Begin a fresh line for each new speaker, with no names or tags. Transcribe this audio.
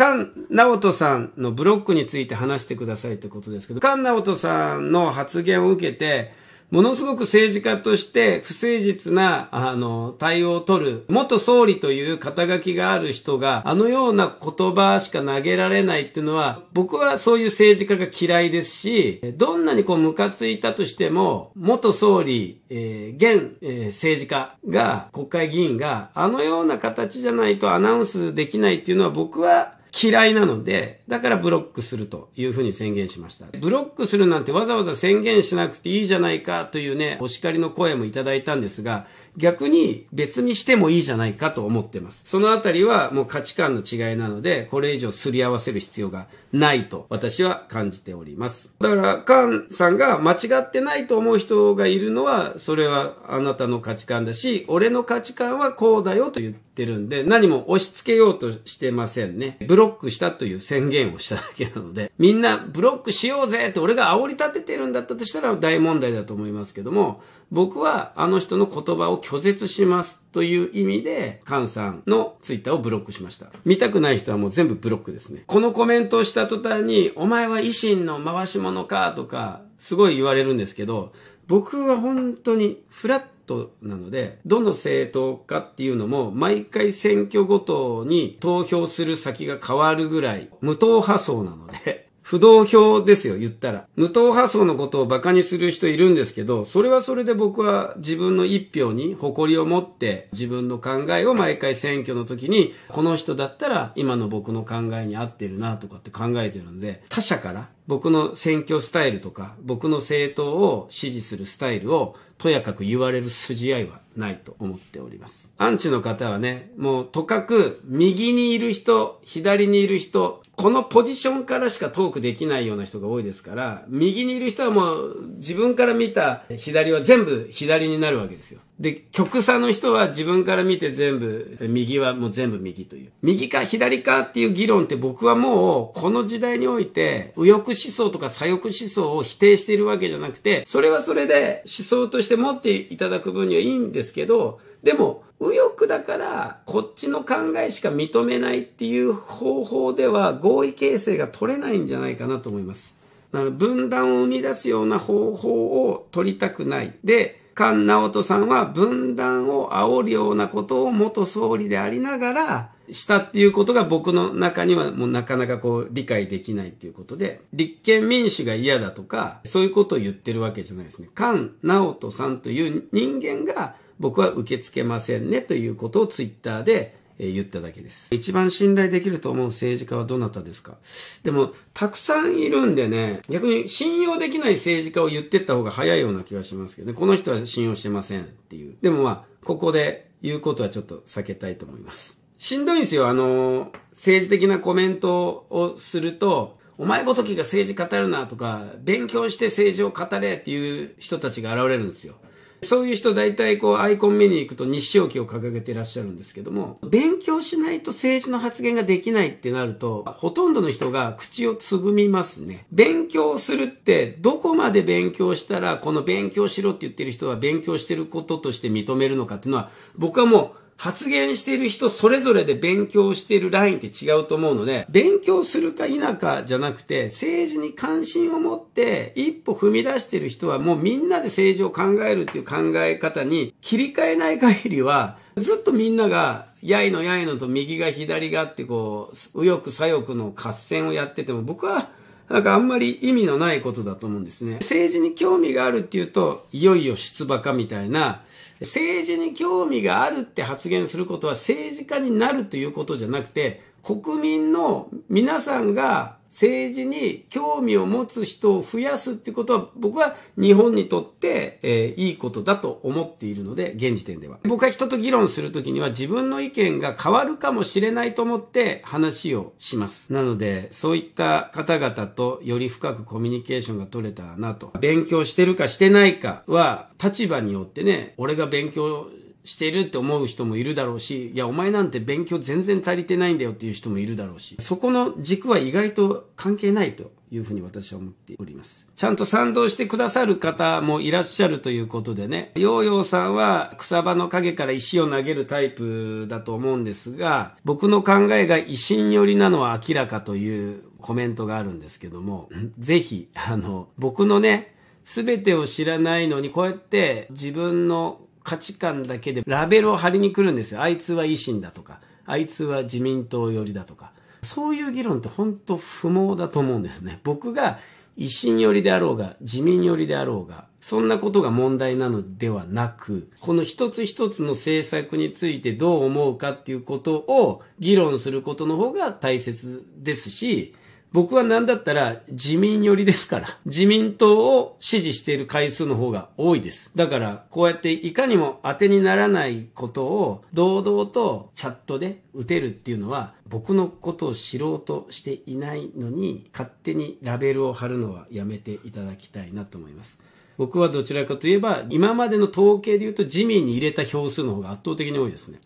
菅直人さんのブロックについて話してくださいってことですけど、菅直人さんの発言を受けて、ものすごく政治家として不誠実な、あの、対応を取る、元総理という肩書きがある人が、あのような言葉しか投げられないっていうのは、僕はそういう政治家が嫌いですし、どんなにこうムカついたとしても、元総理、えー、現、えー、政治家が、国会議員が、あのような形じゃないとアナウンスできないっていうのは僕は、嫌いなので、だからブロックするというふうに宣言しました。ブロックするなんてわざわざ宣言しなくていいじゃないかというね、お叱りの声もいただいたんですが、逆に別にしてもいいじゃないかと思ってます。そのあたりはもう価値観の違いなので、これ以上すり合わせる必要がないと私は感じております。だから、カンさんが間違ってないと思う人がいるのは、それはあなたの価値観だし、俺の価値観はこうだよと言って、ってるんで、何も押し付けようとしてませんね。ブロックしたという宣言をしただけなので、みんなブロックしようぜって俺が煽り立ててるんだったとしたら大問題だと思いますけども、僕はあの人の言葉を拒絶しますという意味で、カンさんのツイッターをブロックしました。見たくない人はもう全部ブロックですね。このコメントをした途端に、お前は維新の回し者かとか、すごい言われるんですけど、僕は本当にフラットなので、どの政党かっていうのも、毎回選挙ごとに投票する先が変わるぐらい、無党派層なので不動票ですよ、言ったら。無党派層のことを馬鹿にする人いるんですけど、それはそれで僕は自分の一票に誇りを持って、自分の考えを毎回選挙の時に、この人だったら今の僕の考えに合ってるなとかって考えてるんで、他者から僕の選挙スタイルとか、僕の政党を支持するスタイルを、とやかく言われる筋合いはないと思っております。アンチの方はね、もうとかく右にいる人、左にいる人、このポジションからしかトークできないような人が多いですから、右にいる人はもう自分から見た左は全部左になるわけですよ。で、極左の人は自分から見て全部、右はもう全部右という。右か左かっていう議論って僕はもう、この時代において、右翼思想とか左翼思想を否定しているわけじゃなくて、それはそれで思想として持っていただく分にはいいんですけど、でも、右翼だからこっちの考えしか認めないっていう方法では合意形成が取れないんじゃないかなと思います。分断を生み出すような方法を取りたくない。で、菅直人さんは分断を煽るようなことを元総理でありながら、したっていうことが僕の中にはもうなかなかこう理解できないっていうことで、立憲民主が嫌だとか、そういうことを言ってるわけじゃないですね。菅直人さんという人間が僕は受け付けませんねということをツイッターでえ言っただけです。一番信頼できると思う政治家はどなたですかでも、たくさんいるんでね、逆に信用できない政治家を言ってった方が早いような気がしますけどね、この人は信用してませんっていう。でもまあ、ここで言うことはちょっと避けたいと思います。しんどいんですよ、あの、政治的なコメントをすると、お前ごときが政治語るなとか、勉強して政治を語れっていう人たちが現れるんですよ。そういう人大体こうアイコン目に行くと日照旗を掲げていらっしゃるんですけども、勉強しないと政治の発言ができないってなると、ほとんどの人が口をつぐみますね。勉強するって、どこまで勉強したら、この勉強しろって言ってる人は勉強してることとして認めるのかっていうのは、僕はもう発言している人それぞれで勉強しているラインって違うと思うので、勉強するか否かじゃなくて、政治に関心を持って一歩踏み出している人はもうみんなで政治を考えるっていう考え方に切り替えない限りは、ずっとみんなが、やいのやいのと右が左がってこう、右翼左翼の合戦をやってても、僕はなんかあんまり意味のないことだと思うんですね。政治に興味があるっていうと、いよいよ出馬かみたいな、政治に興味があるって発言することは政治家になるということじゃなくて、国民の皆さんが政治に興味を持つ人を増やすってことは僕は日本にとって、えー、いいことだと思っているので、現時点では。僕は人と議論するときには自分の意見が変わるかもしれないと思って話をします。なので、そういった方々とより深くコミュニケーションが取れたらなと。勉強してるかしてないかは立場によってね、俺が勉強してるって思う人もいるだろうし、いや、お前なんて勉強全然足りてないんだよっていう人もいるだろうし、そこの軸は意外と関係ないというふうに私は思っております。ちゃんと賛同してくださる方もいらっしゃるということでね、ヨーヨーさんは草場の陰から石を投げるタイプだと思うんですが、僕の考えが維新寄りなのは明らかというコメントがあるんですけども、ぜひ、あの、僕のね、すべてを知らないのに、こうやって自分の価値観だけでラベルを貼りに来るんですよ。あいつは維新だとか、あいつは自民党寄りだとか。そういう議論って本当不毛だと思うんですね。僕が維新寄りであろうが、自民寄りであろうが、そんなことが問題なのではなく、この一つ一つの政策についてどう思うかっていうことを議論することの方が大切ですし、僕は何だったら自民寄りですから、自民党を支持している回数の方が多いです。だから、こうやっていかにも当てにならないことを堂々とチャットで打てるっていうのは、僕のことを知ろうとしていないのに、勝手にラベルを貼るのはやめていただきたいなと思います。僕はどちらかといえば、今までの統計で言うと自民に入れた票数の方が圧倒的に多いですね。